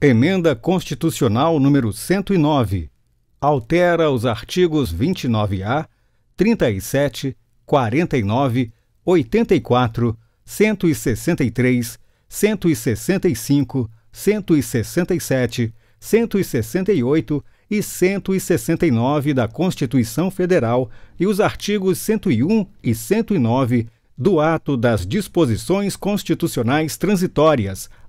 Emenda Constitucional número 109 altera os artigos 29A, 37, 49, 84, 163, 165, 167, 168 e 169 da Constituição Federal e os artigos 101 e 109 do Ato das Disposições Constitucionais Transitórias,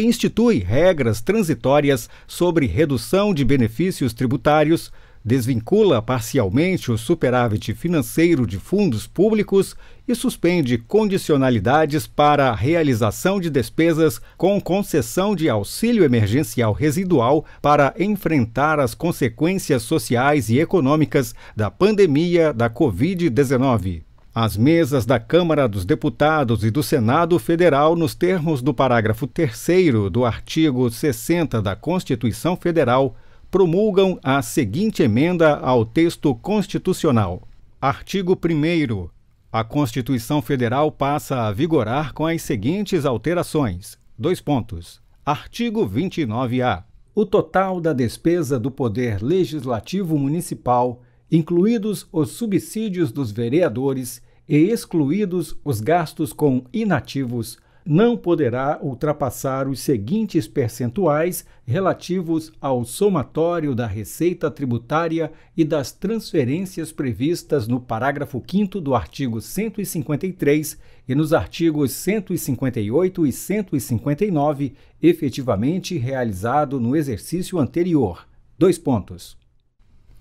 e institui regras transitórias sobre redução de benefícios tributários, desvincula parcialmente o superávit financeiro de fundos públicos e suspende condicionalidades para a realização de despesas com concessão de auxílio emergencial residual para enfrentar as consequências sociais e econômicas da pandemia da Covid-19 às mesas da Câmara dos Deputados e do Senado Federal nos termos do parágrafo 3 do artigo 60 da Constituição Federal, promulgam a seguinte emenda ao texto constitucional. Artigo 1 a Constituição Federal passa a vigorar com as seguintes alterações. Dois pontos. Artigo 29-A. O total da despesa do Poder Legislativo Municipal, incluídos os subsídios dos vereadores, e excluídos os gastos com inativos, não poderá ultrapassar os seguintes percentuais relativos ao somatório da receita tributária e das transferências previstas no parágrafo 5 do artigo 153 e nos artigos 158 e 159, efetivamente realizado no exercício anterior. Dois pontos.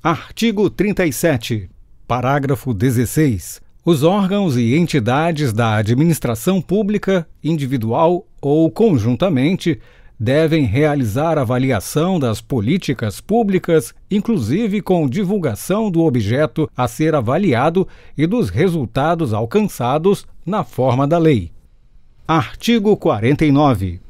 Artigo 37, parágrafo 16 os órgãos e entidades da administração pública, individual ou conjuntamente, devem realizar avaliação das políticas públicas, inclusive com divulgação do objeto a ser avaliado e dos resultados alcançados na forma da lei. Artigo 49.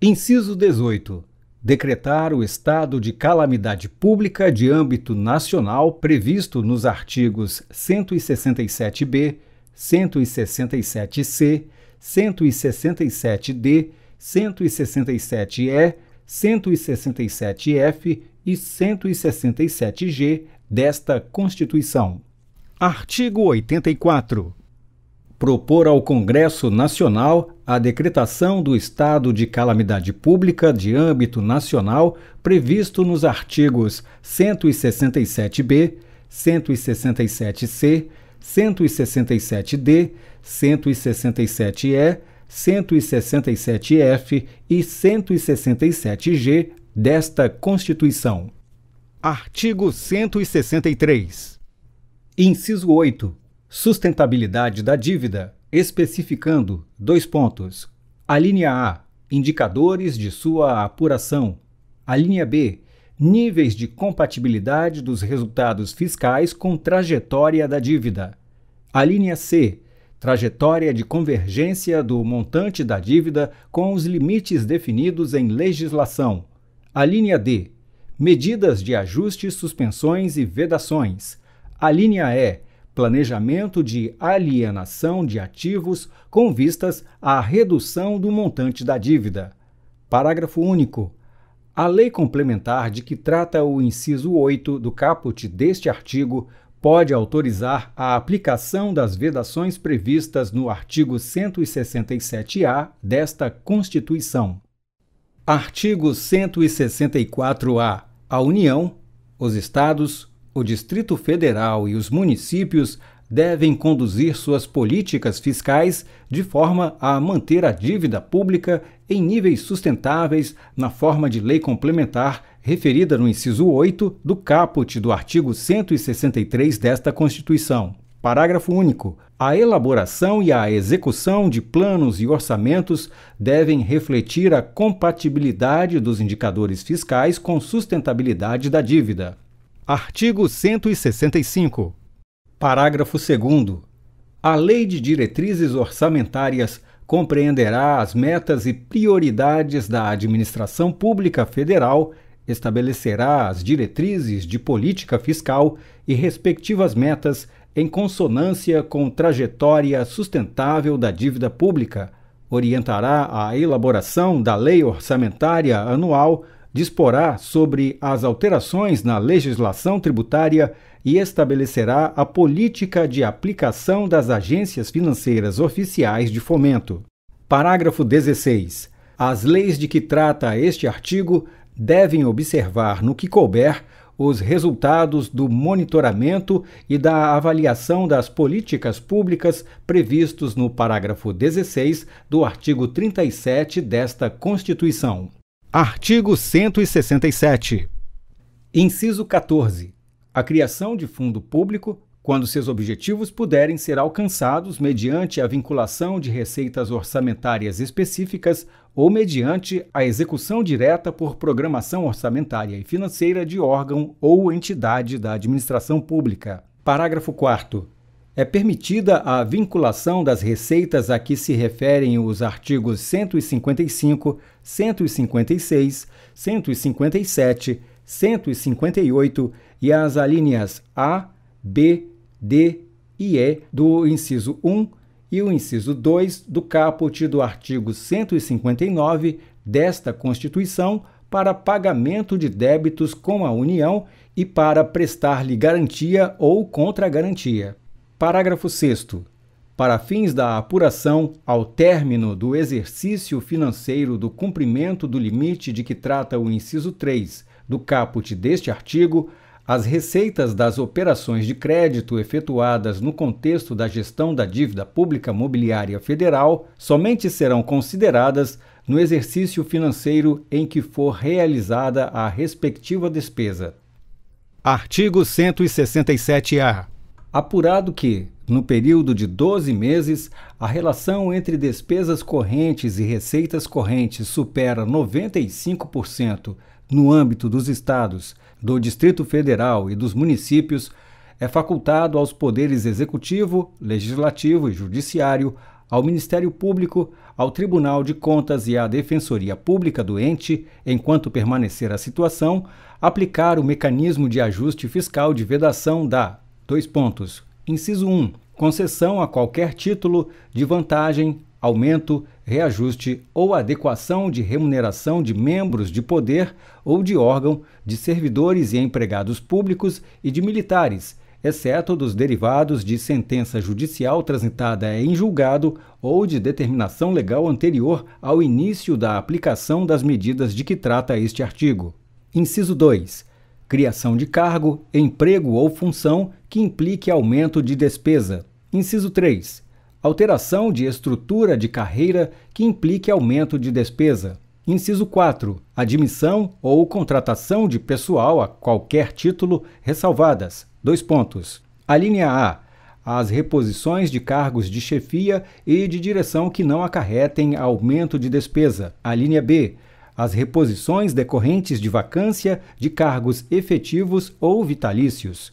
Inciso 18 decretar o estado de calamidade pública de âmbito nacional previsto nos artigos 167-B, 167-C, 167-D, 167-E, 167-F e 167-G desta Constituição. Artigo 84. Propor ao Congresso Nacional a decretação do estado de calamidade pública de âmbito nacional previsto nos artigos 167b, 167c, 167d, 167e, 167f e 167g desta Constituição. Artigo 163. Inciso 8. Sustentabilidade da dívida especificando dois pontos. A linha A, indicadores de sua apuração. A linha B, níveis de compatibilidade dos resultados fiscais com trajetória da dívida. A linha C, trajetória de convergência do montante da dívida com os limites definidos em legislação. A linha D, medidas de ajuste, suspensões e vedações. A linha E, planejamento de alienação de ativos com vistas à redução do montante da dívida. Parágrafo único. A lei complementar de que trata o inciso 8 do caput deste artigo pode autorizar a aplicação das vedações previstas no artigo 167-A desta Constituição. Artigo 164-A. A União, os Estados, o Distrito Federal e os municípios devem conduzir suas políticas fiscais de forma a manter a dívida pública em níveis sustentáveis na forma de lei complementar referida no inciso 8 do caput do artigo 163 desta Constituição. Parágrafo único. A elaboração e a execução de planos e orçamentos devem refletir a compatibilidade dos indicadores fiscais com sustentabilidade da dívida. Artigo 165. Parágrafo 2. A Lei de Diretrizes Orçamentárias compreenderá as metas e prioridades da administração pública federal, estabelecerá as diretrizes de política fiscal e respectivas metas em consonância com trajetória sustentável da dívida pública, orientará a elaboração da lei orçamentária anual disporá sobre as alterações na legislação tributária e estabelecerá a política de aplicação das agências financeiras oficiais de fomento. Parágrafo 16. As leis de que trata este artigo devem observar, no que couber, os resultados do monitoramento e da avaliação das políticas públicas previstos no parágrafo 16 do artigo 37 desta Constituição. Artigo 167. Inciso 14. A criação de fundo público, quando seus objetivos puderem ser alcançados mediante a vinculação de receitas orçamentárias específicas ou mediante a execução direta por programação orçamentária e financeira de órgão ou entidade da administração pública. Parágrafo 4 é permitida a vinculação das receitas a que se referem os artigos 155, 156, 157, 158 e as alíneas A, B, D e E do inciso 1 e o inciso 2 do caput do artigo 159 desta Constituição para pagamento de débitos com a União e para prestar-lhe garantia ou contra-garantia. Parágrafo 6. Para fins da apuração, ao término do exercício financeiro do cumprimento do limite de que trata o inciso 3 do caput deste artigo, as receitas das operações de crédito efetuadas no contexto da gestão da dívida pública mobiliária federal somente serão consideradas no exercício financeiro em que for realizada a respectiva despesa. Artigo 167-A apurado que, no período de 12 meses, a relação entre despesas correntes e receitas correntes supera 95% no âmbito dos estados, do Distrito Federal e dos municípios, é facultado aos poderes executivo, legislativo e judiciário, ao Ministério Público, ao Tribunal de Contas e à Defensoria Pública do ente, enquanto permanecer a situação, aplicar o mecanismo de ajuste fiscal de vedação da Dois pontos. Inciso 1. Concessão a qualquer título de vantagem, aumento, reajuste ou adequação de remuneração de membros de poder ou de órgão, de servidores e empregados públicos e de militares, exceto dos derivados de sentença judicial transitada em julgado ou de determinação legal anterior ao início da aplicação das medidas de que trata este artigo. Inciso 2 criação de cargo, emprego ou função que implique aumento de despesa. Inciso 3. Alteração de estrutura de carreira que implique aumento de despesa. Inciso 4. Admissão ou contratação de pessoal a qualquer título, ressalvadas. Dois pontos. A linha A. As reposições de cargos de chefia e de direção que não acarretem aumento de despesa. A linha B as reposições decorrentes de vacância de cargos efetivos ou vitalícios.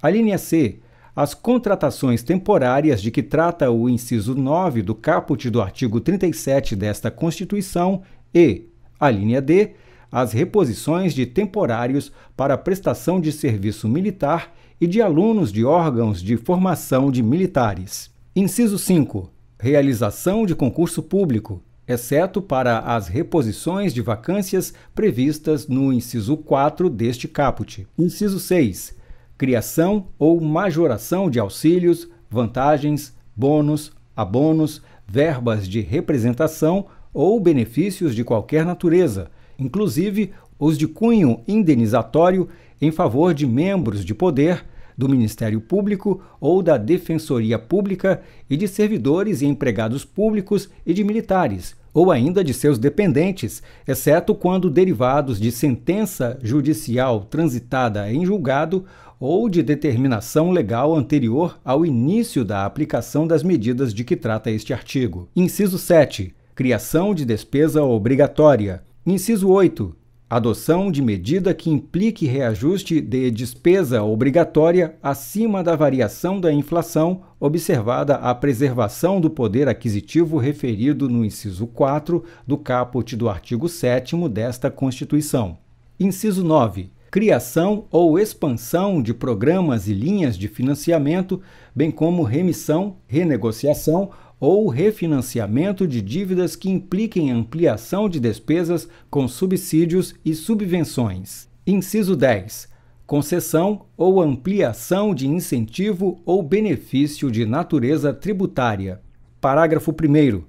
A linha C. As contratações temporárias de que trata o inciso 9 do caput do artigo 37 desta Constituição e a linha D. As reposições de temporários para prestação de serviço militar e de alunos de órgãos de formação de militares. Inciso 5. Realização de concurso público, exceto para as reposições de vacâncias previstas no inciso 4 deste caput. Inciso 6. Criação ou majoração de auxílios, vantagens, bônus, abonos, verbas de representação ou benefícios de qualquer natureza, inclusive os de cunho indenizatório em favor de membros de poder, do Ministério Público ou da Defensoria Pública e de servidores e empregados públicos e de militares, ou ainda de seus dependentes, exceto quando derivados de sentença judicial transitada em julgado ou de determinação legal anterior ao início da aplicação das medidas de que trata este artigo. Inciso 7. Criação de despesa obrigatória. Inciso 8 adoção de medida que implique reajuste de despesa obrigatória acima da variação da inflação, observada a preservação do poder aquisitivo referido no inciso 4 do caput do artigo 7 desta Constituição. Inciso 9 criação ou expansão de programas e linhas de financiamento, bem como remissão, renegociação ou refinanciamento de dívidas que impliquem ampliação de despesas com subsídios e subvenções. Inciso 10. Concessão ou ampliação de incentivo ou benefício de natureza tributária. Parágrafo 1.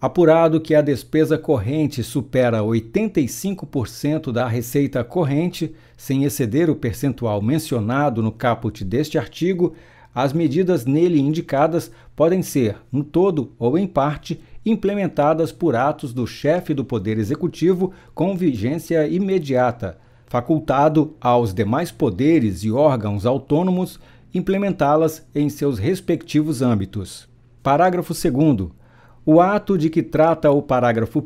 Apurado que a despesa corrente supera 85% da receita corrente, sem exceder o percentual mencionado no caput deste artigo, as medidas nele indicadas podem ser, no todo ou em parte, implementadas por atos do chefe do Poder Executivo com vigência imediata, facultado aos demais poderes e órgãos autônomos implementá-las em seus respectivos âmbitos. Parágrafo 2. O ato de que trata o parágrafo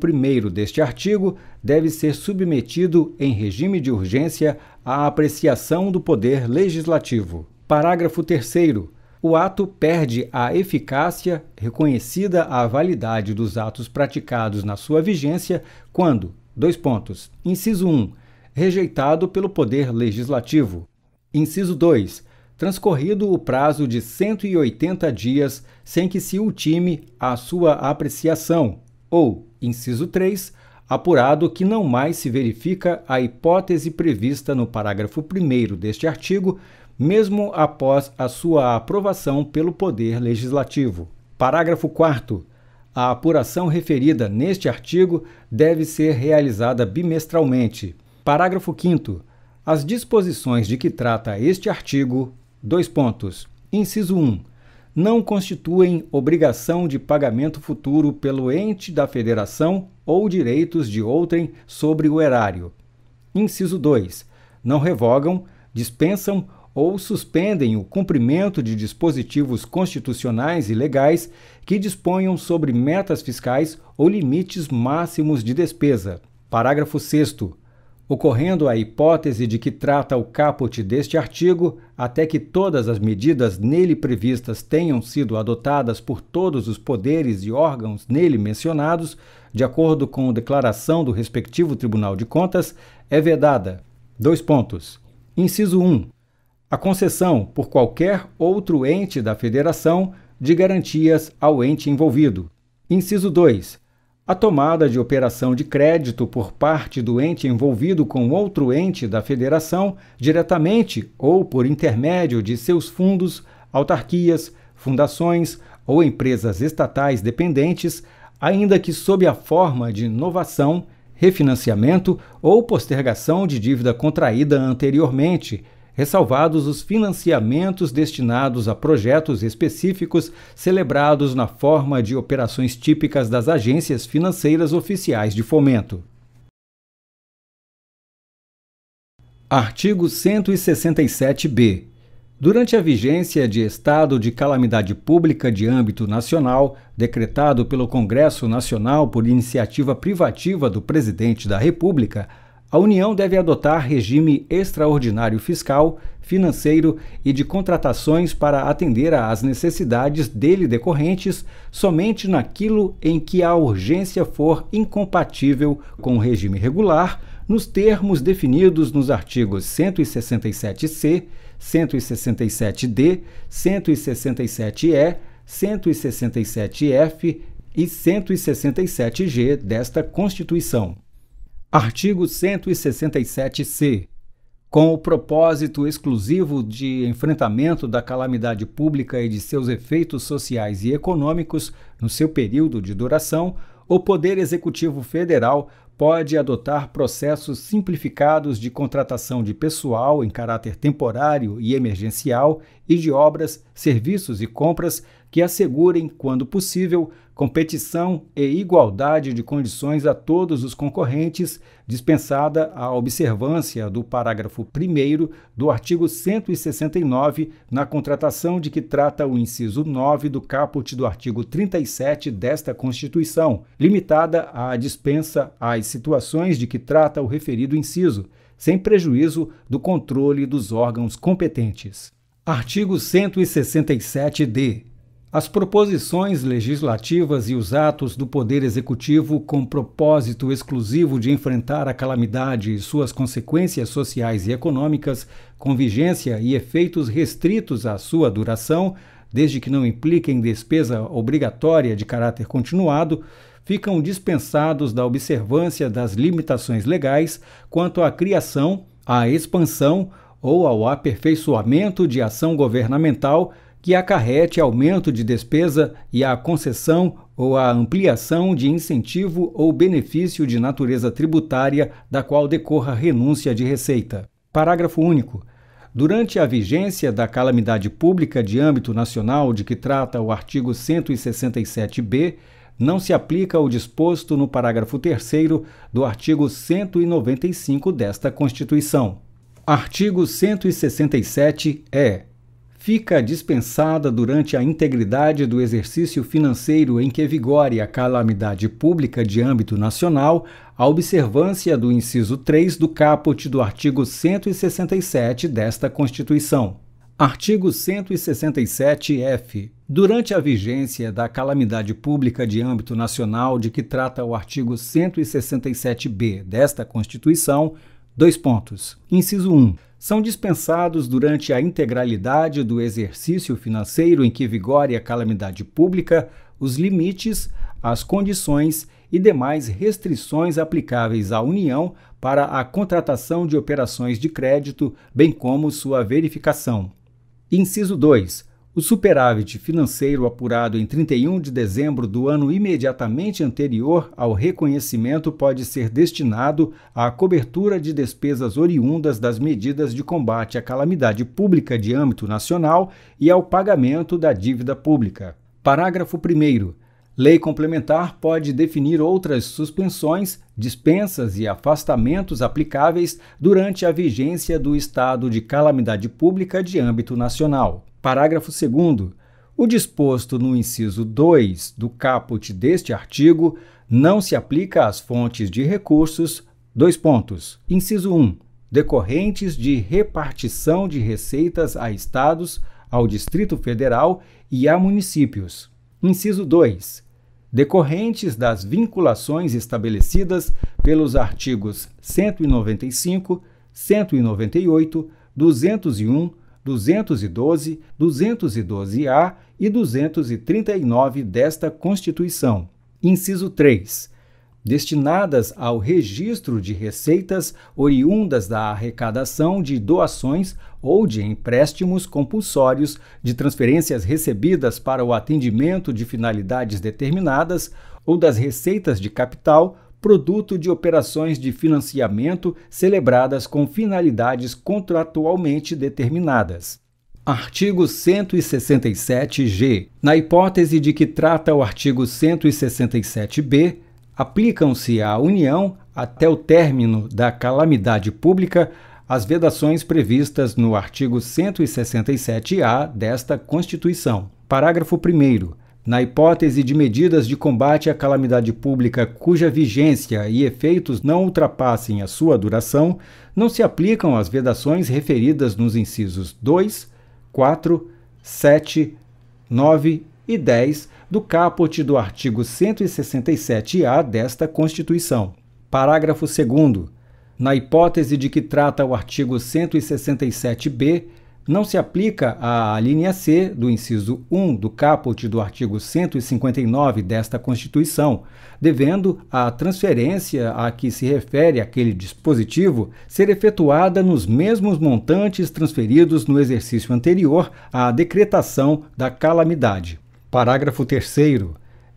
1 deste artigo deve ser submetido, em regime de urgência, à apreciação do Poder Legislativo. Parágrafo 3. O ato perde a eficácia, reconhecida a validade dos atos praticados na sua vigência, quando, dois pontos, inciso 1, rejeitado pelo Poder Legislativo. Inciso 2, transcorrido o prazo de 180 dias sem que se ultime a sua apreciação, ou, inciso 3, apurado que não mais se verifica a hipótese prevista no parágrafo 1 deste artigo mesmo após a sua aprovação pelo Poder Legislativo. Parágrafo 4. A apuração referida neste artigo deve ser realizada bimestralmente. Parágrafo 5. As disposições de que trata este artigo, dois pontos. Inciso 1. Não constituem obrigação de pagamento futuro pelo ente da federação ou direitos de outrem sobre o erário. Inciso 2. Não revogam, dispensam ou suspendem o cumprimento de dispositivos constitucionais e legais que disponham sobre metas fiscais ou limites máximos de despesa. Parágrafo 6. Ocorrendo a hipótese de que trata o caput deste artigo, até que todas as medidas nele previstas tenham sido adotadas por todos os poderes e órgãos nele mencionados, de acordo com a declaração do respectivo Tribunal de Contas, é vedada. Dois pontos. Inciso 1 a concessão por qualquer outro ente da federação de garantias ao ente envolvido. Inciso 2. A tomada de operação de crédito por parte do ente envolvido com outro ente da federação, diretamente ou por intermédio de seus fundos, autarquias, fundações ou empresas estatais dependentes, ainda que sob a forma de inovação, refinanciamento ou postergação de dívida contraída anteriormente, ressalvados os financiamentos destinados a projetos específicos celebrados na forma de operações típicas das agências financeiras oficiais de fomento. Artigo 167b. Durante a vigência de estado de calamidade pública de âmbito nacional, decretado pelo Congresso Nacional por iniciativa privativa do Presidente da República, a União deve adotar regime extraordinário fiscal, financeiro e de contratações para atender às necessidades dele decorrentes somente naquilo em que a urgência for incompatível com o regime regular, nos termos definidos nos artigos 167C, 167D, 167E, 167F e 167G desta Constituição. Artigo 167-C. Com o propósito exclusivo de enfrentamento da calamidade pública e de seus efeitos sociais e econômicos no seu período de duração, o Poder Executivo Federal pode adotar processos simplificados de contratação de pessoal em caráter temporário e emergencial e de obras, serviços e compras que assegurem, quando possível, competição e igualdade de condições a todos os concorrentes, dispensada a observância do parágrafo 1 do artigo 169 na contratação de que trata o inciso 9 do caput do artigo 37 desta Constituição, limitada à dispensa às situações de que trata o referido inciso, sem prejuízo do controle dos órgãos competentes. Artigo 167-D as proposições legislativas e os atos do Poder Executivo com propósito exclusivo de enfrentar a calamidade e suas consequências sociais e econômicas, com vigência e efeitos restritos à sua duração, desde que não impliquem despesa obrigatória de caráter continuado, ficam dispensados da observância das limitações legais quanto à criação, à expansão ou ao aperfeiçoamento de ação governamental que acarrete aumento de despesa e a concessão ou a ampliação de incentivo ou benefício de natureza tributária da qual decorra renúncia de receita. Parágrafo único. Durante a vigência da calamidade pública de âmbito nacional de que trata o artigo 167b, não se aplica o disposto no parágrafo 3 do artigo 195 desta Constituição. Artigo 167-E fica dispensada durante a integridade do exercício financeiro em que vigore a calamidade pública de âmbito nacional a observância do inciso 3 do caput do artigo 167 desta Constituição. Artigo 167-F. Durante a vigência da calamidade pública de âmbito nacional de que trata o artigo 167-B desta Constituição, dois pontos. Inciso 1 são dispensados durante a integralidade do exercício financeiro em que vigore a calamidade pública os limites, as condições e demais restrições aplicáveis à União para a contratação de operações de crédito, bem como sua verificação. Inciso 2. O superávit financeiro apurado em 31 de dezembro do ano imediatamente anterior ao reconhecimento pode ser destinado à cobertura de despesas oriundas das medidas de combate à calamidade pública de âmbito nacional e ao pagamento da dívida pública. Parágrafo 1. Lei complementar pode definir outras suspensões, dispensas e afastamentos aplicáveis durante a vigência do estado de calamidade pública de âmbito nacional. Parágrafo 2. O disposto no inciso 2 do caput deste artigo não se aplica às fontes de recursos. Dois pontos. Inciso 1. decorrentes de repartição de receitas a estados, ao Distrito Federal e a municípios. Inciso 2. Decorrentes das vinculações estabelecidas pelos artigos 195, 198, 201, 212, 212-A e 239 desta Constituição. Inciso 3 destinadas ao registro de receitas oriundas da arrecadação de doações ou de empréstimos compulsórios, de transferências recebidas para o atendimento de finalidades determinadas ou das receitas de capital produto de operações de financiamento celebradas com finalidades contratualmente determinadas. Artigo 167-G. Na hipótese de que trata o artigo 167-B, aplicam-se à União, até o término da calamidade pública, as vedações previstas no artigo 167-A desta Constituição. Parágrafo 1. Na hipótese de medidas de combate à calamidade pública cuja vigência e efeitos não ultrapassem a sua duração, não se aplicam as vedações referidas nos incisos 2, 4, 7, 9 e 10 do caput do artigo 167-A desta Constituição. Parágrafo 2. Na hipótese de que trata o artigo 167-B, não se aplica à linha C do inciso 1 do caput do artigo 159 desta Constituição, devendo a transferência a que se refere aquele dispositivo ser efetuada nos mesmos montantes transferidos no exercício anterior à decretação da calamidade. Parágrafo 3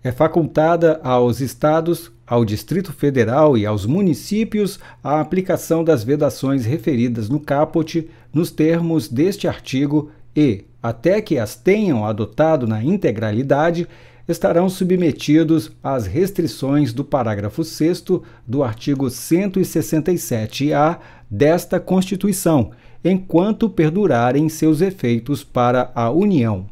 é facultada aos estados, ao Distrito Federal e aos municípios a aplicação das vedações referidas no caput nos termos deste artigo e, até que as tenham adotado na integralidade, estarão submetidos às restrições do parágrafo 6 do artigo 167-A desta Constituição, enquanto perdurarem seus efeitos para a União.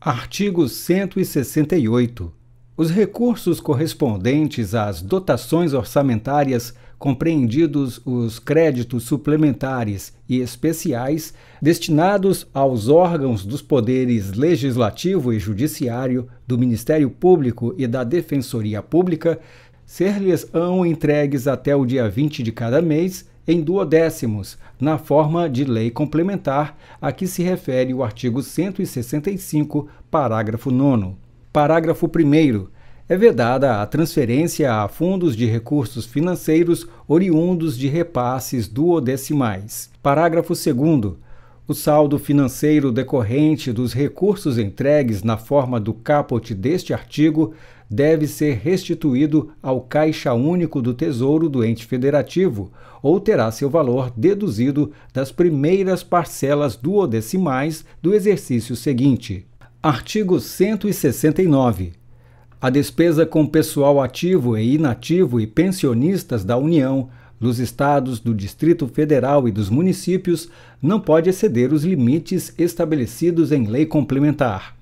Artigo 168. Os recursos correspondentes às dotações orçamentárias, compreendidos os créditos suplementares e especiais, destinados aos órgãos dos poderes legislativo e judiciário, do Ministério Público e da Defensoria Pública, ser-lhes-ão entregues até o dia 20 de cada mês em duodécimos, na forma de lei complementar a que se refere o artigo 165, parágrafo 9. Parágrafo 1. É vedada a transferência a fundos de recursos financeiros oriundos de repasses duodecimais. Parágrafo 2. O saldo financeiro decorrente dos recursos entregues na forma do caput deste artigo deve ser restituído ao Caixa Único do Tesouro do Ente Federativo ou terá seu valor deduzido das primeiras parcelas duodecimais do exercício seguinte. Artigo 169. A despesa com pessoal ativo e inativo e pensionistas da União, dos Estados, do Distrito Federal e dos municípios não pode exceder os limites estabelecidos em lei complementar.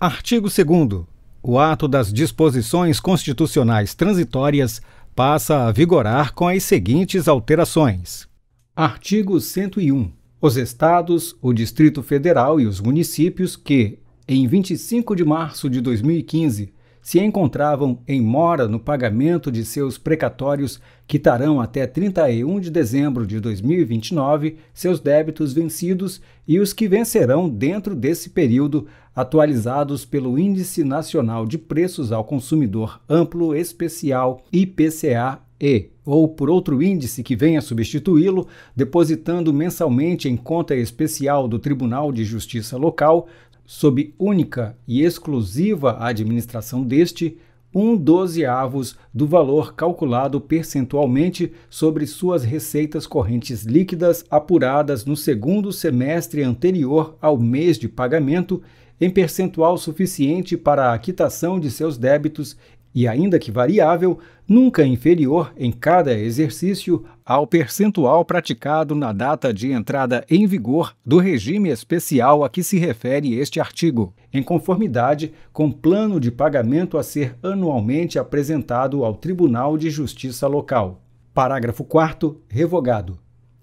Artigo 2. O ato das disposições constitucionais transitórias passa a vigorar com as seguintes alterações: Artigo 101. Os Estados, o Distrito Federal e os municípios que, em 25 de março de 2015, se encontravam em mora no pagamento de seus precatórios, quitarão até 31 de dezembro de 2029 seus débitos vencidos e os que vencerão dentro desse período, atualizados pelo Índice Nacional de Preços ao Consumidor Amplo Especial IPCA e, ou por outro índice que venha substituí-lo, depositando mensalmente em conta especial do Tribunal de Justiça Local sob única e exclusiva administração deste, um dozeavos do valor calculado percentualmente sobre suas receitas correntes líquidas apuradas no segundo semestre anterior ao mês de pagamento, em percentual suficiente para a quitação de seus débitos e ainda que variável, nunca inferior em cada exercício ao percentual praticado na data de entrada em vigor do regime especial a que se refere este artigo, em conformidade com plano de pagamento a ser anualmente apresentado ao Tribunal de Justiça Local. Parágrafo 4 revogado.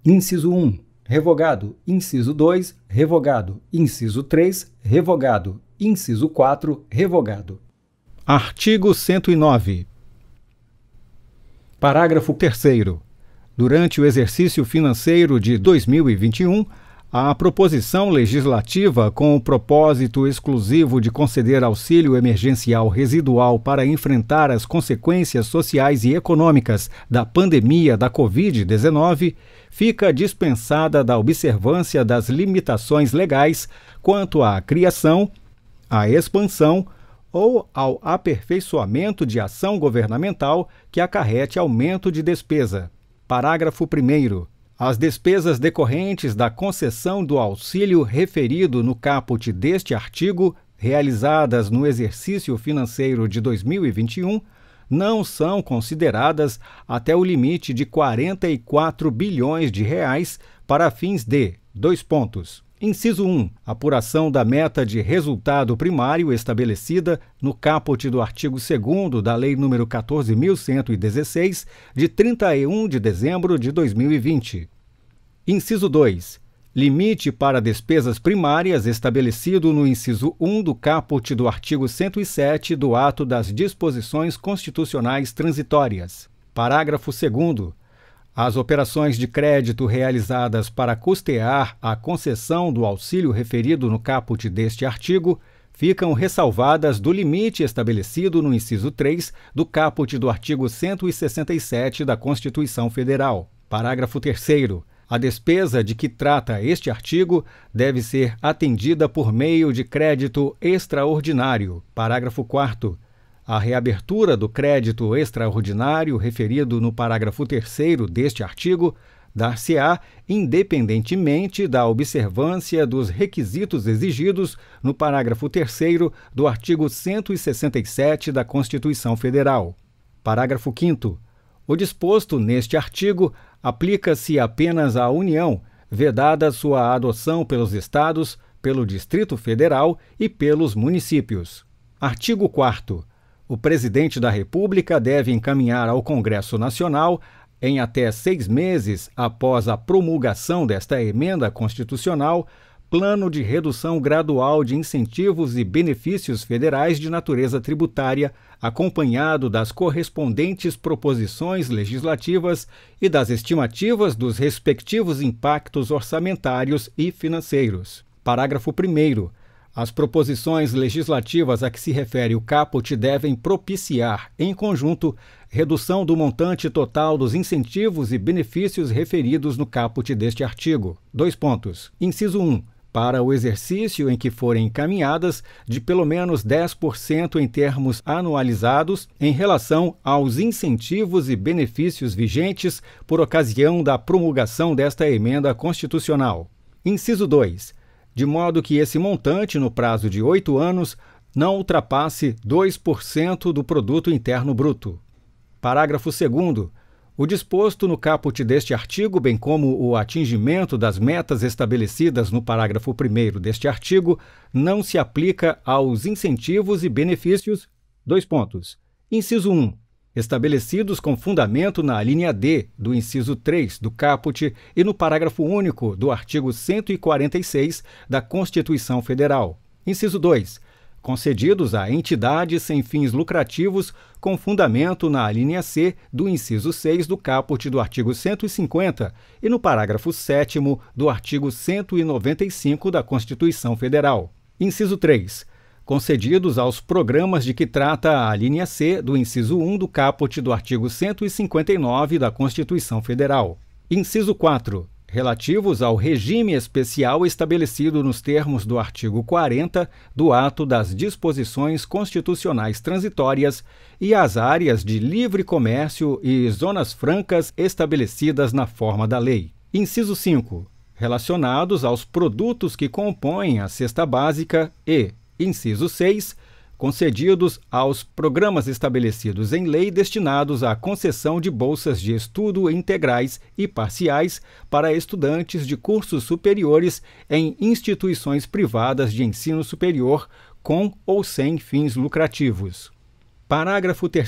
Inciso 1. Revogado. Inciso 2. Revogado. Inciso 3. Revogado. Inciso 4. Revogado. Artigo 109. Parágrafo 3. Durante o exercício financeiro de 2021, a proposição legislativa, com o propósito exclusivo de conceder auxílio emergencial residual para enfrentar as consequências sociais e econômicas da pandemia da Covid-19, fica dispensada da observância das limitações legais quanto à criação, à expansão, ou ao aperfeiçoamento de ação governamental que acarrete aumento de despesa. Parágrafo 1. As despesas decorrentes da concessão do auxílio referido no caput deste artigo, realizadas no exercício financeiro de 2021, não são consideradas até o limite de 44 bilhões de reais para fins de dois pontos Inciso 1. Apuração da meta de resultado primário estabelecida no caput do artigo 2 da Lei nº 14.116, de 31 de dezembro de 2020. Inciso 2. Limite para despesas primárias estabelecido no inciso 1 do caput do artigo 107 do Ato das Disposições Constitucionais Transitórias. Parágrafo 2. As operações de crédito realizadas para custear a concessão do auxílio referido no caput deste artigo ficam ressalvadas do limite estabelecido no inciso 3 do caput do artigo 167 da Constituição Federal. Parágrafo 3 a despesa de que trata este artigo deve ser atendida por meio de crédito extraordinário. Parágrafo 4 a reabertura do crédito extraordinário referido no parágrafo 3 deste artigo dar-se-á independentemente da observância dos requisitos exigidos no parágrafo 3 do artigo 167 da Constituição Federal. Parágrafo 5. O disposto neste artigo aplica-se apenas à União, vedada sua adoção pelos Estados, pelo Distrito Federal e pelos municípios. Artigo 4 o presidente da República deve encaminhar ao Congresso Nacional, em até seis meses após a promulgação desta emenda constitucional, plano de redução gradual de incentivos e benefícios federais de natureza tributária, acompanhado das correspondentes proposições legislativas e das estimativas dos respectivos impactos orçamentários e financeiros. Parágrafo 1. As proposições legislativas a que se refere o caput devem propiciar, em conjunto, redução do montante total dos incentivos e benefícios referidos no caput deste artigo. Dois pontos. Inciso 1 para o exercício em que forem encaminhadas de pelo menos 10% em termos anualizados em relação aos incentivos e benefícios vigentes por ocasião da promulgação desta emenda constitucional. Inciso 2 de modo que esse montante, no prazo de oito anos, não ultrapasse 2% do Produto Interno Bruto. Parágrafo 2. O disposto no caput deste artigo, bem como o atingimento das metas estabelecidas no parágrafo 1 deste artigo, não se aplica aos incentivos e benefícios. Dois pontos. Inciso 1 estabelecidos com fundamento na linha D do inciso 3 do caput e no parágrafo único do artigo 146 da Constituição Federal. Inciso 2. Concedidos a entidades sem fins lucrativos com fundamento na linha C do inciso 6 do caput do artigo 150 e no parágrafo 7 do artigo 195 da Constituição Federal. Inciso 3 concedidos aos programas de que trata a linha C do inciso 1 do caput do artigo 159 da Constituição Federal. Inciso 4. Relativos ao regime especial estabelecido nos termos do artigo 40 do Ato das Disposições Constitucionais Transitórias e às áreas de livre comércio e zonas francas estabelecidas na forma da lei. Inciso 5 relacionados aos produtos que compõem a cesta básica e, inciso 6, concedidos aos programas estabelecidos em lei destinados à concessão de bolsas de estudo integrais e parciais para estudantes de cursos superiores em instituições privadas de ensino superior com ou sem fins lucrativos. Parágrafo 3.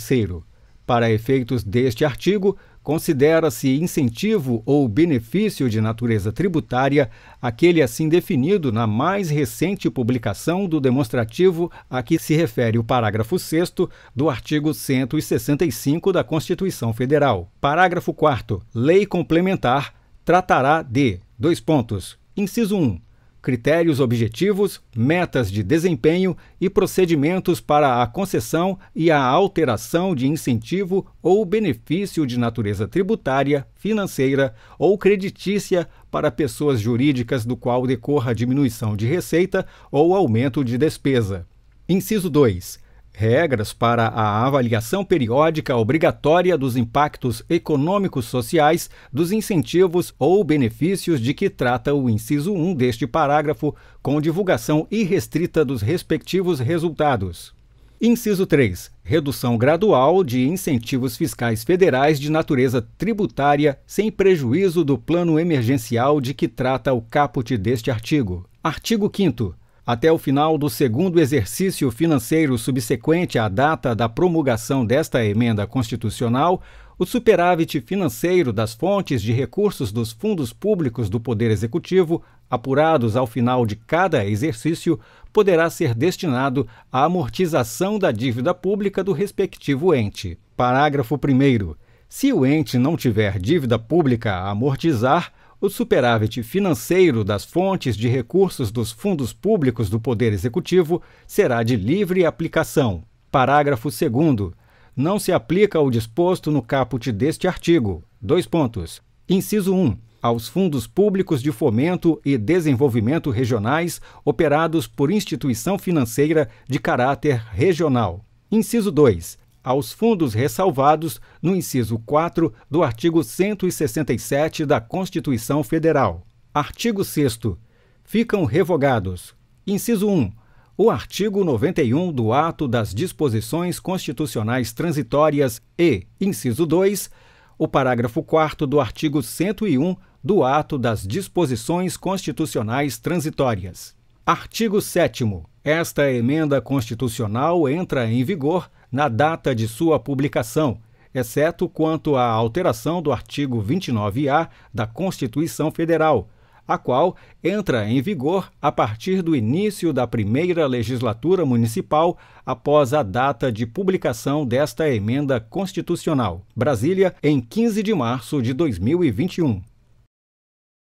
Para efeitos deste artigo, Considera-se incentivo ou benefício de natureza tributária aquele assim definido na mais recente publicação do demonstrativo a que se refere o parágrafo 6 do artigo 165 da Constituição Federal. Parágrafo 4. Lei complementar tratará de: dois pontos. Inciso 1 critérios objetivos, metas de desempenho e procedimentos para a concessão e a alteração de incentivo ou benefício de natureza tributária, financeira ou creditícia para pessoas jurídicas do qual decorra diminuição de receita ou aumento de despesa. Inciso 2 regras para a avaliação periódica obrigatória dos impactos econômicos sociais dos incentivos ou benefícios de que trata o inciso 1 deste parágrafo, com divulgação irrestrita dos respectivos resultados. Inciso 3. Redução gradual de incentivos fiscais federais de natureza tributária, sem prejuízo do plano emergencial de que trata o caput deste artigo. Artigo 5. Até o final do segundo exercício financeiro subsequente à data da promulgação desta emenda constitucional, o superávit financeiro das fontes de recursos dos fundos públicos do Poder Executivo, apurados ao final de cada exercício, poderá ser destinado à amortização da dívida pública do respectivo ente. Parágrafo 1. Se o ente não tiver dívida pública a amortizar, o superávit financeiro das fontes de recursos dos fundos públicos do Poder Executivo será de livre aplicação. Parágrafo 2. Não se aplica o disposto no caput deste artigo. Dois pontos. Inciso 1. Aos fundos públicos de fomento e desenvolvimento regionais operados por instituição financeira de caráter regional. Inciso 2 aos fundos ressalvados no inciso 4 do artigo 167 da Constituição Federal. Artigo 6. Ficam revogados. Inciso 1. O artigo 91 do Ato das Disposições Constitucionais Transitórias e, inciso 2, o parágrafo 4 do artigo 101 do Ato das Disposições Constitucionais Transitórias. Artigo 7. Esta emenda constitucional entra em vigor na data de sua publicação, exceto quanto à alteração do artigo 29-A da Constituição Federal, a qual entra em vigor a partir do início da primeira legislatura municipal após a data de publicação desta emenda constitucional. Brasília, em 15 de março de 2021.